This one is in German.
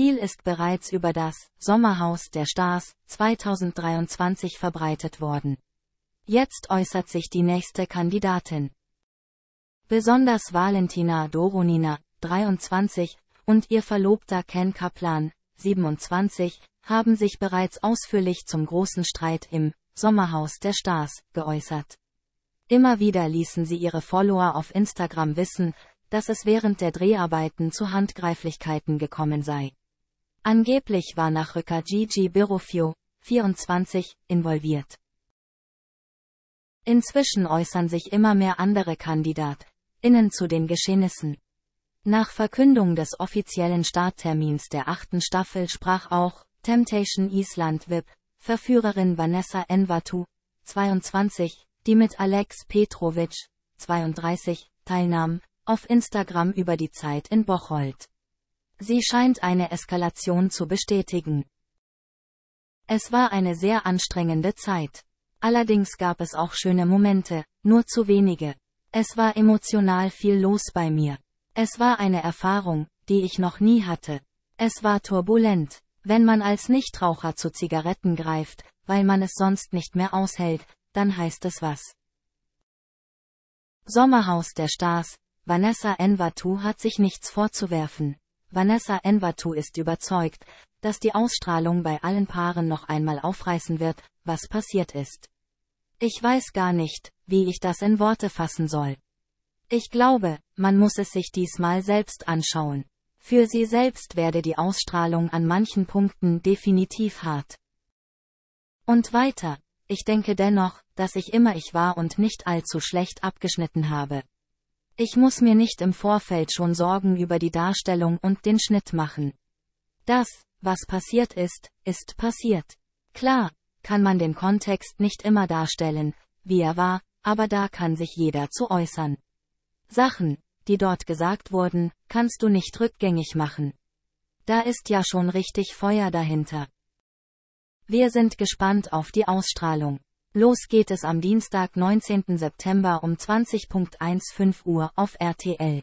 Viel ist bereits über das Sommerhaus der Stars 2023 verbreitet worden. Jetzt äußert sich die nächste Kandidatin. Besonders Valentina Doronina, 23, und ihr Verlobter Ken Kaplan, 27, haben sich bereits ausführlich zum großen Streit im Sommerhaus der Stars geäußert. Immer wieder ließen sie ihre Follower auf Instagram wissen, dass es während der Dreharbeiten zu Handgreiflichkeiten gekommen sei. Angeblich war nach Rücker Gigi Birofio, 24, involviert. Inzwischen äußern sich immer mehr andere KandidatInnen zu den Geschehnissen. Nach Verkündung des offiziellen Starttermins der achten Staffel sprach auch Temptation Island VIP, Verführerin Vanessa Envatu, 22, die mit Alex Petrovic, 32, teilnahm, auf Instagram über die Zeit in Bocholt. Sie scheint eine Eskalation zu bestätigen. Es war eine sehr anstrengende Zeit. Allerdings gab es auch schöne Momente, nur zu wenige. Es war emotional viel los bei mir. Es war eine Erfahrung, die ich noch nie hatte. Es war turbulent, wenn man als Nichtraucher zu Zigaretten greift, weil man es sonst nicht mehr aushält, dann heißt es was. Sommerhaus der Stars, Vanessa Envatu hat sich nichts vorzuwerfen. Vanessa Envatu ist überzeugt, dass die Ausstrahlung bei allen Paaren noch einmal aufreißen wird, was passiert ist. Ich weiß gar nicht, wie ich das in Worte fassen soll. Ich glaube, man muss es sich diesmal selbst anschauen. Für sie selbst werde die Ausstrahlung an manchen Punkten definitiv hart. Und weiter, ich denke dennoch, dass ich immer ich war und nicht allzu schlecht abgeschnitten habe. Ich muss mir nicht im Vorfeld schon Sorgen über die Darstellung und den Schnitt machen. Das, was passiert ist, ist passiert. Klar, kann man den Kontext nicht immer darstellen, wie er war, aber da kann sich jeder zu äußern. Sachen, die dort gesagt wurden, kannst du nicht rückgängig machen. Da ist ja schon richtig Feuer dahinter. Wir sind gespannt auf die Ausstrahlung. Los geht es am Dienstag, 19. September um 20.15 Uhr auf RTL.